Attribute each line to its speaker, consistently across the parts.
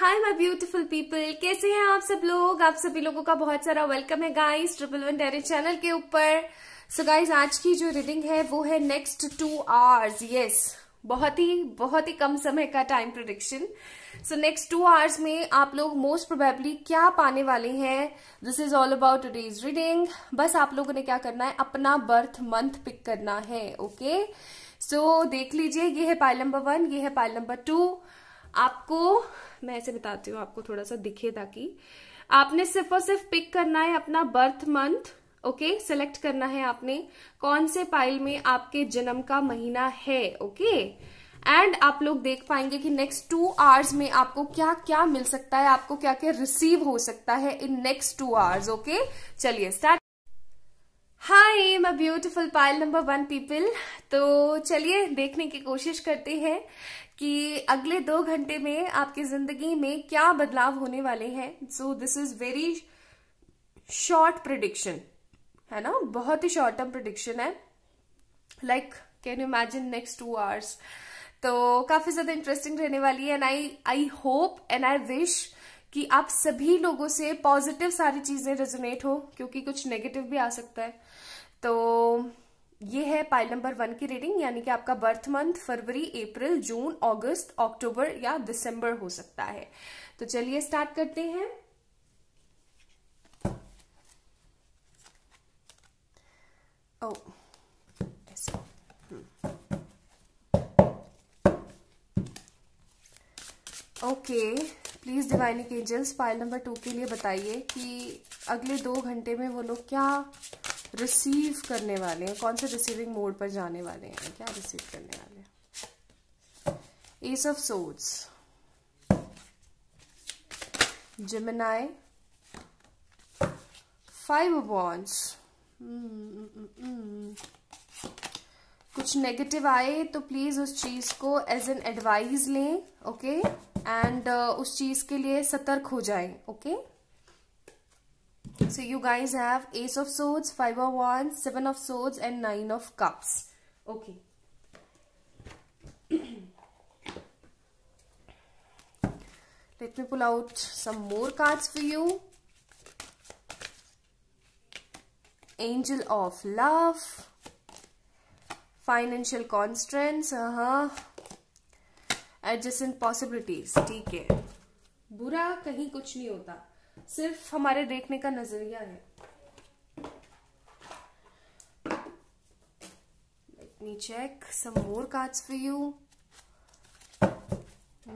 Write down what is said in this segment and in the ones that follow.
Speaker 1: Hi my beautiful people कैसे हैं आप सब लोग आप सभी लोगों का बहुत सारा वेलकम है गाइस ट्रिपल वन डेरे चैनल के ऊपर सो गाइस आज की जो रीडिंग है वो है नेक्स्ट टू आवर्स यस बहुत ही बहुत ही कम समय का time prediction so next two hours में आप लोग मोस्ट प्रोबेबली क्या पाने वाले हैं this is all about days reading बस आप लोगों ने क्या करना है अपना बर्थ मंथ पिक करना है ओके okay? सो so, देख लीजिए ये है पाइल नंबर वन ये है पाइल नंबर टू आपको मैं ऐसे बताती हूँ आपको थोड़ा सा दिखे ताकि आपने सिर्फ और सिर्फ पिक करना है अपना birth month okay okay, select करना है आपने कौन से पाइल में आपके जन्म का महीना है ओके okay? एंड आप लोग देख पाएंगे कि नेक्स्ट टू आवर्स में आपको क्या क्या मिल सकता है आपको क्या क्या रिसीव हो सकता है in next two hours okay चलिए start hi my beautiful pile number one people तो चलिए देखने की कोशिश करते हैं कि अगले दो घंटे में आपकी जिंदगी में क्या बदलाव होने वाले हैं so this is very short prediction है ना बहुत ही शॉर्ट टर्म प्रिडिक्शन है like can you imagine next two hours तो काफी ज्यादा इंटरेस्टिंग रहने वाली है and I I hope and I wish कि आप सभी लोगों से पॉजिटिव सारी चीजें रेजोनेट हो क्योंकि कुछ नेगेटिव भी आ सकता है तो ये है पाइल नंबर वन की रीडिंग यानी कि आपका बर्थ मंथ फरवरी अप्रैल जून अगस्त अक्टूबर या दिसंबर हो सकता है तो चलिए स्टार्ट करते हैं oh okay please divine angels pile number two के लिए बताइए कि अगले दो घंटे में वो लोग क्या रिसीव करने वाले हैं कौन से रिसीविंग मोड पर जाने वाले हैं क्या रिसीव करने वाले हैं ace of swords Gemini five wands कुछ नेगेटिव आए तो प्लीज़ उस चीज़ को एज एन एडवाइज लें ओके एंड uh, उस चीज़ के लिए सतर्क हो जाएं okay okay? So you guys have Ace of Swords, Five of Wands, Seven of Swords and Nine of Cups. Okay. Let me pull out some more cards for you. Angel of Love. Financial constraints. Uh -huh. adjacent possibilities theek hai bura कहीं kuch nahi hota सिर्फ हमारे देखने का नजरिया है check some more cards for you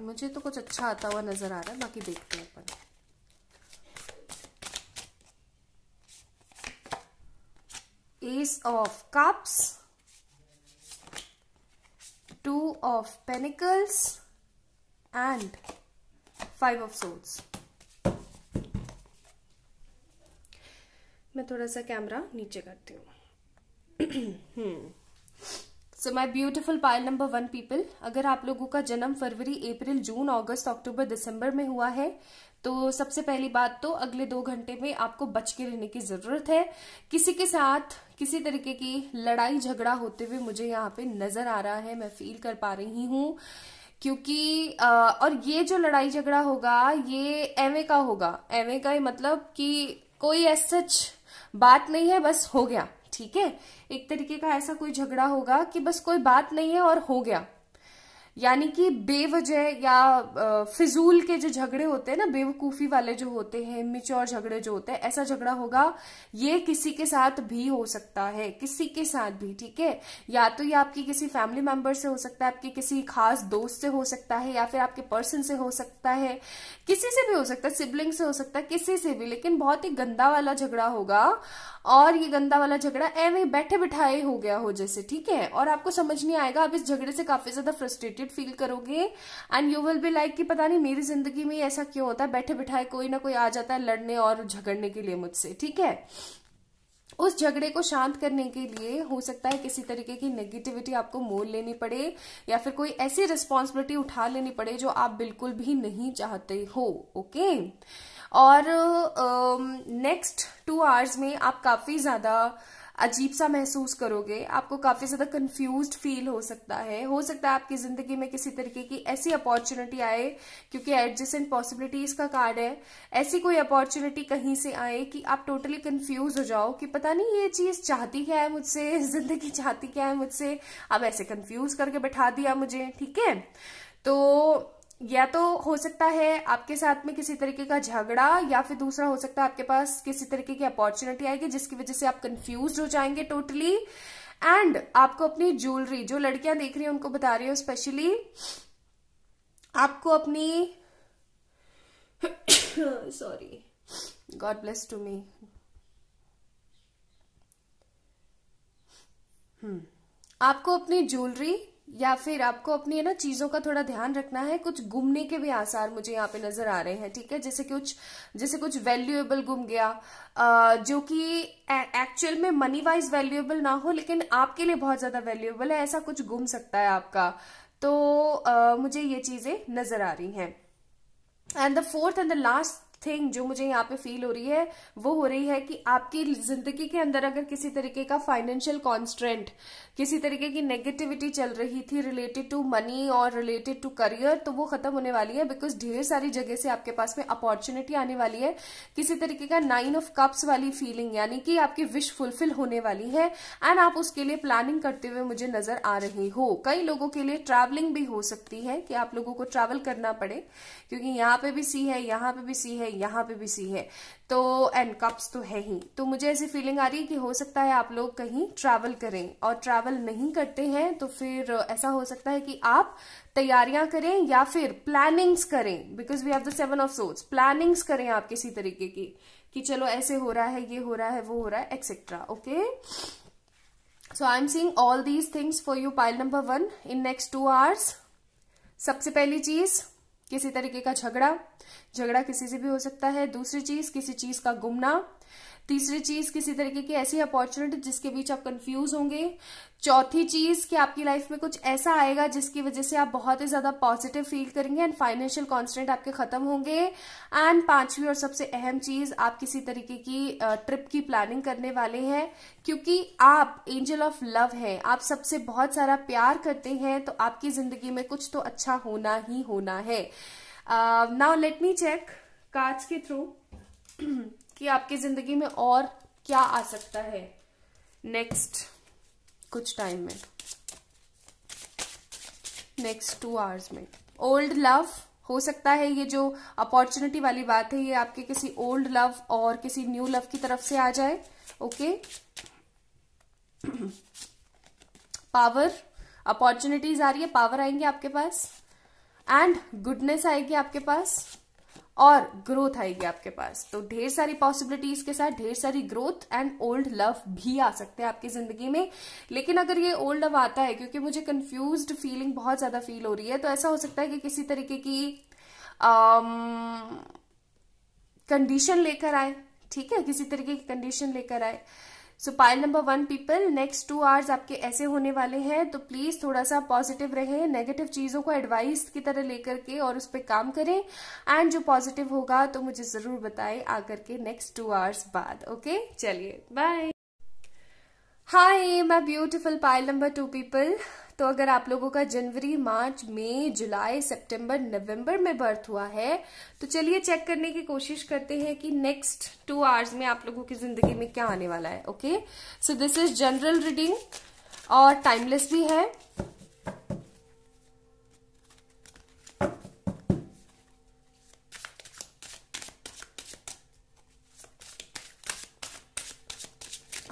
Speaker 1: मुझे तो कुछ अच्छा आता हुआ नजर आ रहा है बाकी देखते हैं अपन ace of cups two of pentacles and five of swords मैं थोड़ा सा कैमरा नीचे करती हूँ so my beautiful pile number one people अगर आप लोगों का जन्म फरवरी अप्रैल जून अगस्त अक्टूबर दिसंबर में हुआ है तो सबसे पहली बात तो अगले दो घंटे में आपको बच के रहने की जरूरत है किसी के साथ किसी तरीके की लड़ाई झगड़ा होते हुए मुझे यहाँ पे नजर आ रहा है मैं फील कर पा रही हूँ क्योंकि आ, और ये जो लड़ाई झगड़ा होगा ये एवे का होगा एवे का मतलब कि कोई एस सच बात नहीं है बस हो गया ठीक है एक तरीके का ऐसा कोई झगड़ा होगा कि बस कोई बात नहीं है और हो गया यानी कि बेवजह या फिजूल के जो झगड़े होते हैं ना बेवकूफ़ी वाले जो होते हैं मिच्योर झगड़े जो होते हैं ऐसा झगड़ा होगा ये किसी के साथ भी हो सकता है किसी के साथ भी ठीक है या तो ये आपकी किसी फैमिली मेंबर से हो सकता है आपके किसी खास दोस्त से हो सकता है या फिर आपके पर्सन से हो सकता है किसी से भी हो सकता है सिबलिंग से हो सकता है किसी से भी लेकिन बहुत ही गंदा वाला झगड़ा होगा और ये गंदा वाला झगड़ा एवं बैठे बिठाए हो गया हो जैसे ठीक है और आपको समझ नहीं आएगा आप इस झगड़े से काफ़ी ज़्यादा फ्रस्ट्रेटेड मोटिवेटेड फील करोगे and you will be like कि पता नहीं मेरी जिंदगी में ऐसा क्यों होता है बैठे बिठाए कोई ना कोई आ जाता है लड़ने और झगड़ने के लिए मुझसे ठीक है उस झगड़े को शांत करने के लिए हो सकता है किसी तरीके की नेगेटिविटी आपको मोल लेनी पड़े या फिर कोई ऐसी रिस्पॉन्सिबिलिटी उठा लेनी पड़े जो आप बिल्कुल भी नहीं चाहते हो ओके और नेक्स्ट टू आवर्स में आप काफी ज्यादा अजीब सा महसूस करोगे आपको काफ़ी ज़्यादा कंफ्यूज फील हो सकता है हो सकता है आपकी ज़िंदगी में किसी तरीके की ऐसी अपॉर्चुनिटी आए क्योंकि एडजस्टेंट पॉसिबिलिटीज़ का कार्ड है ऐसी कोई अपॉर्चुनिटी कहीं से आए कि आप टोटली कंफ्यूज हो जाओ कि पता नहीं ये चीज़ चाहती क्या है मुझसे ज़िंदगी चाहती क्या है मुझसे अब ऐसे कंफ्यूज करके बैठा दिया मुझे ठीक है तो या तो हो सकता है आपके साथ में किसी तरीके का झगड़ा या फिर दूसरा हो सकता है आपके पास किसी तरीके की अपॉर्चुनिटी आएगी जिसकी वजह से आप कंफ्यूज हो जाएंगे टोटली एंड आपको अपनी ज्वेलरी जो लड़कियां देख रही हैं उनको बता रही हूं स्पेशली आपको अपनी sorry God bless to me आपको अपनी ज्वेलरी या फिर आपको अपनी है ना चीज़ों का थोड़ा ध्यान रखना है कुछ गुमने के भी आसार मुझे यहाँ पे नज़र आ रहे हैं ठीक है जैसे कुछ जैसे कुछ वैल्यूएबल गुम गया जो कि एक्चुअल में मनी वाइज वैल्यूएबल ना हो लेकिन आपके लिए बहुत ज़्यादा वैल्यूएबल है ऐसा कुछ गुम सकता है आपका तो आ, मुझे ये चीज़ें नज़र आ रही हैं and the fourth and the last thing जो मुझे यहाँ पे फील हो रही है वो हो रही है कि आपकी जिंदगी के अंदर अगर किसी तरीके का फाइनेंशियल कॉन्स्टेंट किसी तरीके की नेगेटिविटी चल रही थी रिलेटेड टू मनी और रिलेटेड टू करियर तो वो खत्म होने वाली है बिकॉज ढेर सारी जगह से आपके पास में अपॉर्चुनिटी आने वाली है किसी तरीके का नाइन ऑफ कप्स वाली फीलिंग यानी कि आपकी विश फुलफिल होने वाली है एंड आप उसके लिए प्लानिंग करते हुए मुझे नजर आ रही हो कई लोगों के लिए ट्रैवलिंग भी हो सकती है कि आप लोगों को ट्रैवल करना पड़े क्योंकि यहाँ पे भी सी है यहाँ पे भी सी है यहाँ पे भी सी है तो एंड कप्स तो है ही तो मुझे ऐसी फीलिंग आ रही है कि हो सकता है आप लोग कहीं ट्रैवल करें और ट्रैवल नहीं करते हैं तो फिर ऐसा हो सकता है कि आप तैयारियां करें या फिर प्लानिंग्स करें because we have the seven of swords plannings करें आप किसी तरीके की कि चलो ऐसे हो रहा है ये हो रहा है वो हो रहा है etcetera okay so I am seeing all these things for you pile number one in next two hours सबसे पहली चीज़ किसी तरीके का झगड़ा झगड़ा किसी से भी हो सकता है दूसरी चीज किसी चीज का गुमना तीसरी चीज किसी तरीके की ऐसी अपॉर्चुनिटी जिसके बीच आप कंफ्यूज होंगे चौथी चीज कि आपकी लाइफ में कुछ ऐसा आएगा जिसकी वजह से आप बहुत ही ज्यादा पॉजिटिव फील करेंगे एंड फाइनेंशियल कॉन्स्टेंट आपके खत्म होंगे एंड पांचवी और सबसे अहम चीज आप किसी तरीके की ट्रिप की प्लानिंग करने वाले हैं क्योंकि आप एंजल ऑफ लव हैं आप सबसे बहुत सारा प्यार करते हैं तो आपकी जिंदगी में कुछ तो अच्छा होना ही होना है now let me check cards के थ्रू कि आपकी ज़िंदगी में और क्या आ सकता है नेक्स्ट कुछ टाइम में नेक्स्ट टू आवर्स में ओल्ड लव हो सकता है ये जो अपॉर्चुनिटी वाली बात है ये आपके किसी ओल्ड लव और किसी न्यू लव की तरफ से आ जाए ओके पावर अपॉर्चुनिटीज आ रही है पावर आएंगे आपके पास एंड गुडनेस आएगी आपके पास और ग्रोथ आएगी आपके पास तो ढेर सारी पॉसिबिलिटीज के साथ ढेर सारी ग्रोथ एंड ओल्ड लव भी आ सकते हैं आपकी जिंदगी में लेकिन अगर ये ओल्ड लव आता है क्योंकि मुझे कंफ्यूज फीलिंग बहुत ज्यादा फील हो रही है तो ऐसा हो सकता है कि किसी तरीके की कंडीशन um, लेकर आए ठीक है किसी तरीके की कंडीशन लेकर आए so pile number one people next two hours आपके ऐसे होने वाले हैं तो प्लीज थोड़ा सा पॉजिटिव रहे नेगेटिव चीजों को एडवाइस की तरह लेकर के और उस पर काम करें एंड जो पॉजिटिव होगा तो मुझे जरूर बताएं आकर के नेक्स्ट टू आवर्स बाद ओके चलिए bye hi my beautiful pile number two people तो अगर आप लोगों का जनवरी मार्च मई जुलाई सितंबर नवंबर में बर्थ हुआ है तो चलिए चेक करने की कोशिश करते हैं कि नेक्स्ट टू आवर्स में आप लोगों की जिंदगी में क्या आने वाला है okay so this is general reading और टाइमलेस भी है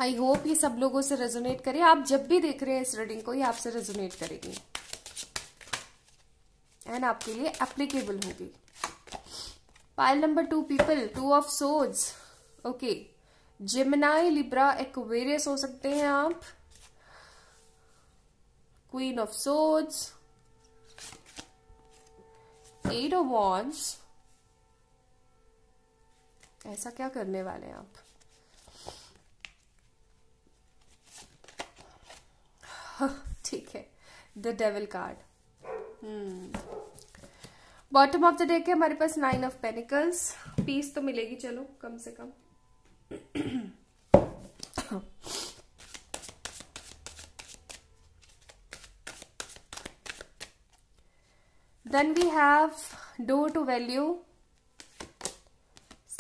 Speaker 1: आई होप ये सब लोगों से रेजोनेट करे आप जब भी देख रहे हैं इस रीडिंग को ये आपसे रेजोनेट करेगी एंड आपके लिए एप्लीकेबल होगी pile number two people two of सोज ओके जिमनाई लिब्रा एक्वेरियस हो सकते हैं आप क्वीन ऑफ सोज एड ऑफ वॉन्स ऐसा क्या करने वाले हैं आप ठीक है the devil card bottom of the deck के हमारे पास नाइन ऑफ पेनिकल्स पीस तो मिलेगी चलो कम से कम then we have door to value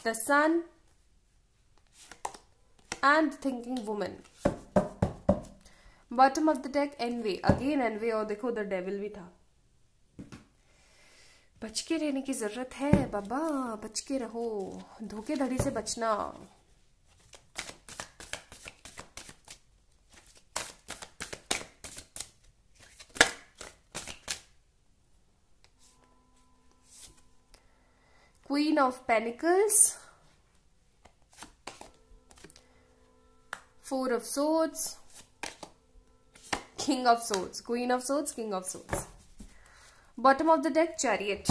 Speaker 1: the sun and thinking women bottom of the deck anyway again envy और देखो उधर डेविल भी था बच के रहने की जरूरत है बाबा बच के रहो धोखेधड़ी से बचना queen of pentacles four of swords king of swords queen of swords king of swords bottom of the deck chariot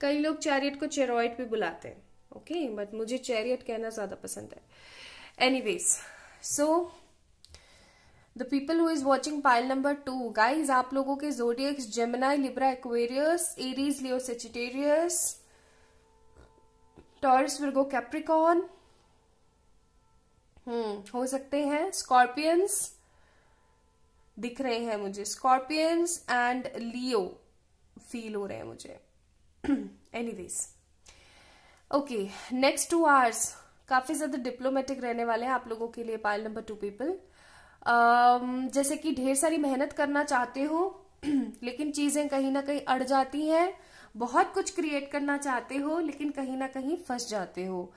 Speaker 1: कई लोग चैरियट को चेरोइड भी बुलाते हैं ओके okay? बट मुझे चैरियट कहना ज्यादा पसंद है anyways so the people who is watching pile number two guys आप लोगों के zodiacs Gemini Libra Aquarius Aries Leo Sagittarius Taurus Virgo Capricorn hmm. हो सकते हैं स्कॉर्पियंस दिख रहे हैं मुझे स्कॉर्पियंस एंड लियो फील हो रहे हैं मुझे anyways okay next two hours काफी ज्यादा डिप्लोमेटिक रहने वाले हैं आप लोगों के लिए पायल नंबर टू पीपल जैसे कि ढेर सारी मेहनत करना चाहते हो लेकिन चीजें कहीं ना कहीं अड़ जाती हैं बहुत कुछ क्रिएट करना चाहते हो लेकिन कहीं ना कहीं फंस जाते हो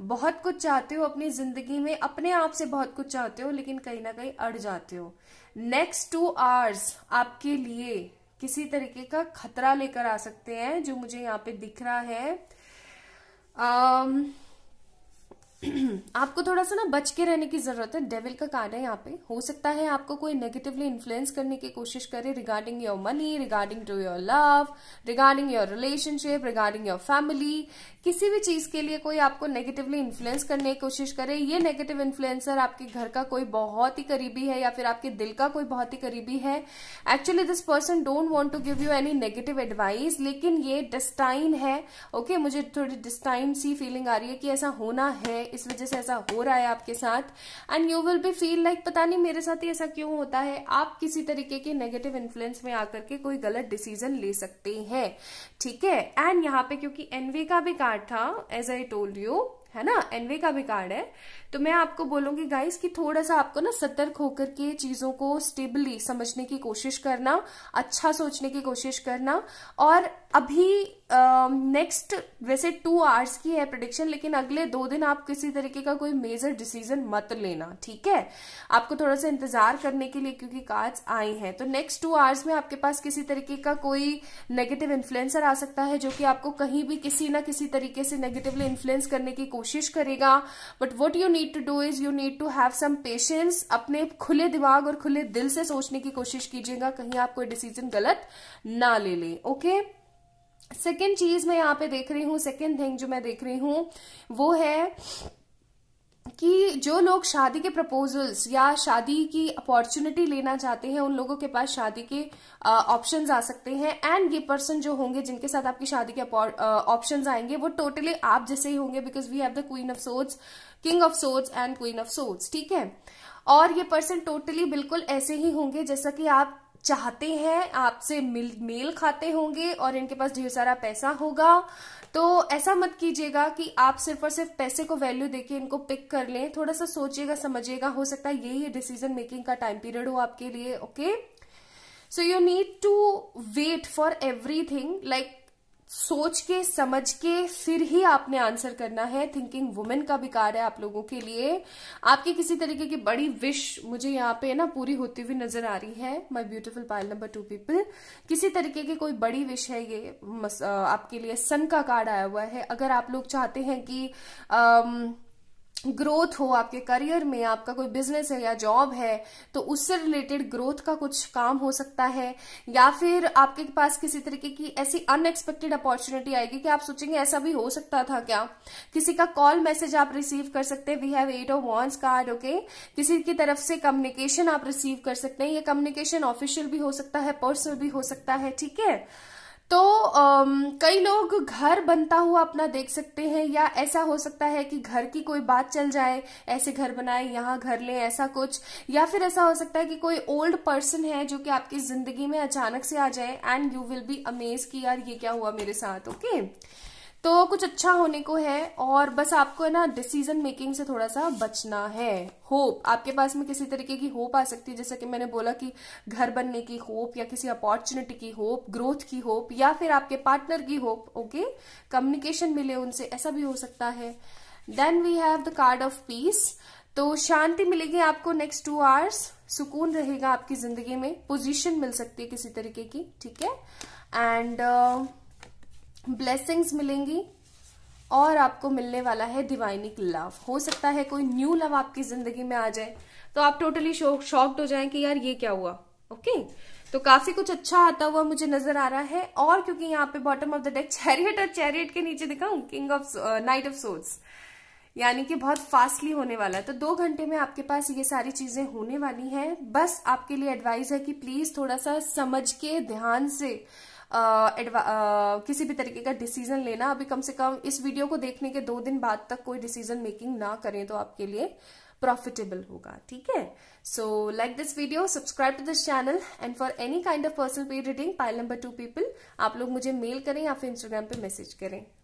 Speaker 1: बहुत कुछ चाहते हो अपनी जिंदगी में अपने आप से बहुत कुछ चाहते हो लेकिन कहीं ना कहीं अड़ जाते हो नेक्स्ट टू आवर्स आपके लिए किसी तरीके का खतरा लेकर आ सकते हैं जो मुझे यहाँ पे दिख रहा है um, आपको थोड़ा सा ना बच के रहने की जरूरत है डेविल का कार्ड है यहाँ पे हो सकता है आपको कोई नेगेटिवली इन्फ्लुएंस करने की कोशिश करे regarding your money regarding to your love regarding your relationship regarding your family किसी भी चीज के लिए कोई आपको नेगेटिवली इन्फ्लुएंस करने की कोशिश करे ये नेगेटिव इन्फ्लुएंसर आपके घर का कोई बहुत ही करीबी है या फिर आपके दिल का कोई बहुत ही करीबी है actually this person don't want to give you any negative advice लेकिन ये डिस्टाइन है ओके okay, मुझे थोड़ी डिस्टाइन सी फीलिंग आ रही है कि ऐसा होना है इस वजह से ऐसा हो रहा है आपके साथ and you will be feel like पता नहीं मेरे साथ ही ऐसा क्यों होता है आप किसी तरीके के नेगेटिव इन्फ्लुएंस में आकर के कोई गलत डिसीजन ले सकते हैं ठीक है एंड यहाँ पे क्योंकि एनवे का भी कार्ड था एज आई टोल्ड यू है ना एनवे का भी कार्ड है तो मैं आपको बोलूंगी गाइस कि थोड़ा सा आपको ना सतर्क होकर के चीजों को स्टेबली समझने की कोशिश करना अच्छा सोचने की कोशिश करना और अभी नेक्स्ट uh, वैसे टू आवर्स की है प्रडिक्शन लेकिन अगले दो दिन आप किसी तरीके का कोई मेजर डिसीजन मत लेना ठीक है आपको थोड़ा सा इंतजार करने के लिए क्योंकि कार्ड्स आए हैं तो नेक्स्ट टू आवर्स में आपके पास किसी तरीके का कोई नेगेटिव इन्फ्लुएंसर आ सकता है जो कि आपको कहीं भी किसी ना किसी तरीके से नेगेटिवली इन्फ्लुएंस करने की कोशिश करेगा but what you need need to do is you need to have some patience अपने खुले दिमाग और खुले दिल से सोचने की कोशिश कीजिएगा कहीं आप कोई डिसीजन गलत ना ले लें ओके सेकेंड चीज मैं यहाँ पे देख रही हूँ सेकेंड थिंग जो मैं देख रही हूँ वो है कि जो लोग शादी के प्रपोजल्स या शादी की अपॉर्चुनिटी लेना चाहते हैं उन लोगों के पास शादी के ऑप्शंस आ सकते हैं एंड ये पर्सन जो होंगे जिनके साथ आपकी शादी के ऑप्शंस आएंगे वो टोटली totally आप जैसे ही होंगे because we have the queen of सोच king of swords and queen of swords ठीक है और ये पर्सन टोटली बिल्कुल ऐसे ही होंगे जैसा कि आप चाहते हैं आपसे मिल मेल खाते होंगे और इनके पास ढेर सारा पैसा होगा तो ऐसा मत कीजिएगा कि आप सिर्फ और सिर्फ पैसे को वैल्यू देके इनको पिक कर लें थोड़ा सा सोचिएगा समझिएगा हो सकता है यही डिसीजन मेकिंग का टाइम पीरियड हो आपके लिए okay so you need to wait for everything like सोच के समझ के फिर ही आपने आंसर करना है थिंकिंग वुमेन का भी है आप लोगों के लिए आपकी किसी तरीके की बड़ी विश मुझे यहाँ पे ना पूरी होती हुई नजर आ रही है my beautiful pile number two people किसी तरीके की कोई बड़ी विश है ये आपके लिए सन का कार्ड आया हुआ है अगर आप लोग चाहते हैं कि आम, ग्रोथ हो आपके करियर में आपका कोई बिजनेस है या जॉब है तो उससे रिलेटेड ग्रोथ का कुछ काम हो सकता है या फिर आपके पास किसी तरीके की ऐसी अनएक्सपेक्टेड अपॉर्चुनिटी आएगी कि आप सोचेंगे ऐसा भी हो सकता था क्या किसी का कॉल मैसेज आप रिसीव कर सकते हैं we have eight of wands card okay किसी की तरफ से कम्युनिकेशन आप रिसीव कर सकते हैं ये कम्युनिकेशन ऑफिशियल भी हो सकता है पर्सनल भी हो सकता है ठीक है तो कई लोग घर बनता हुआ अपना देख सकते हैं या ऐसा हो सकता है कि घर की कोई बात चल जाए ऐसे घर बनाए यहाँ घर लें ऐसा कुछ या फिर ऐसा हो सकता है कि कोई ओल्ड पर्सन है जो कि आपकी जिंदगी में अचानक से आ जाए and you will be amaze कि यार ये क्या हुआ मेरे साथ ओके okay? तो कुछ अच्छा होने को है और बस आपको है ना डिसीजन मेकिंग से थोड़ा सा बचना है होप आपके पास में किसी तरीके की होप आ सकती है जैसा कि मैंने बोला कि घर बनने की होप या किसी अपॉर्चुनिटी की होप ग्रोथ की होप या फिर आपके पार्टनर की होप ओके कम्युनिकेशन मिले उनसे ऐसा भी हो सकता है then we have the card of peace तो शांति मिलेगी आपको नेक्स्ट टू आवर्स सुकून रहेगा आपकी जिंदगी में पोजिशन मिल सकती है किसी तरीके की ठीक है एंड uh, ब्लेसिंग्स मिलेंगी और आपको मिलने वाला है डिवाइनिक लव हो सकता है कोई न्यू लव आपकी जिंदगी में आ जाए तो आप टोटली शॉक्ड हो जाएं कि यार ये क्या हुआ ओके तो काफी कुछ अच्छा आता हुआ मुझे नजर आ रहा है और क्योंकि यहाँ पे bottom of the deck chariot और चैरियट के नीचे दिखाऊं king of knight of swords यानी कि बहुत फास्टली होने वाला है तो दो घंटे में आपके पास ये सारी चीजें होने वाली हैं बस आपके लिए एडवाइस है कि प्लीज थोड़ा सा समझ के ध्यान से किसी भी तरीके का डिसीजन लेना अभी कम से कम इस वीडियो को देखने के दो दिन बाद तक कोई डिसीजन मेकिंग ना करें तो आपके लिए प्रॉफिटेबल होगा ठीक है so like this video subscribe to this channel and for any kind of personal paid reading pile number two people आप लोग मुझे मेल करें या फिर इंस्टाग्राम पे मैसेज करें